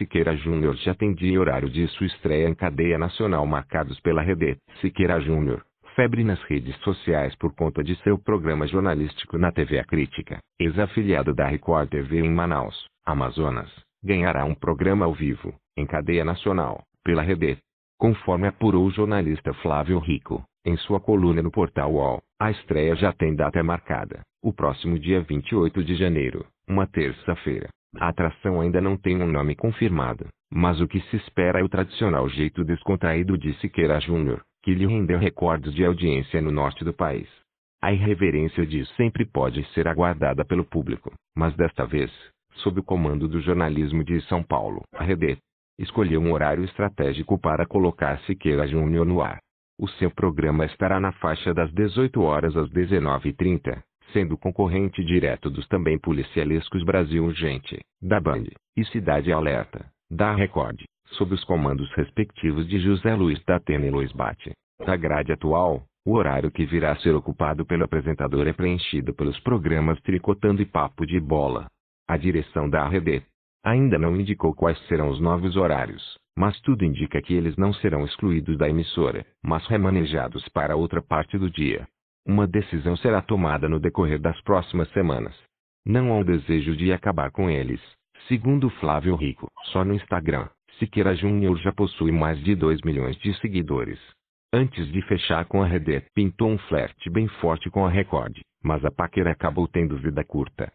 Siqueira Júnior já tem dia e horário de sua estreia em cadeia nacional marcados pela rede Siqueira Júnior febre nas redes sociais por conta de seu programa jornalístico na TV A Crítica, ex-afiliado da Record TV em Manaus, Amazonas, ganhará um programa ao vivo, em cadeia nacional, pela rede. Conforme apurou o jornalista Flávio Rico, em sua coluna no portal UOL, a estreia já tem data marcada, o próximo dia 28 de janeiro, uma terça-feira. A atração ainda não tem um nome confirmado, mas o que se espera é o tradicional jeito descontraído de Siqueira Júnior, que lhe rendeu recordes de audiência no norte do país. A irreverência de sempre pode ser aguardada pelo público, mas desta vez, sob o comando do jornalismo de São Paulo, a Rede, escolheu um horário estratégico para colocar Siqueira Júnior no ar. O seu programa estará na faixa das 18 horas às 19h30, sendo concorrente direto dos também policialescos Brasil Urgente, da Band, e Cidade Alerta, da Record, sob os comandos respectivos de José Luiz Datena e Luiz Bate. Na grade atual, o horário que virá a ser ocupado pelo apresentador é preenchido pelos programas Tricotando e Papo de Bola. A direção da Rede ainda não indicou quais serão os novos horários, mas tudo indica que eles não serão excluídos da emissora, mas remanejados para outra parte do dia. Uma decisão será tomada no decorrer das próximas semanas. Não há um desejo de acabar com eles, segundo Flávio Rico. Só no Instagram, Siqueira Júnior já possui mais de 2 milhões de seguidores. Antes de fechar com a Redet, pintou um flerte bem forte com a Record, mas a paquera acabou tendo vida curta.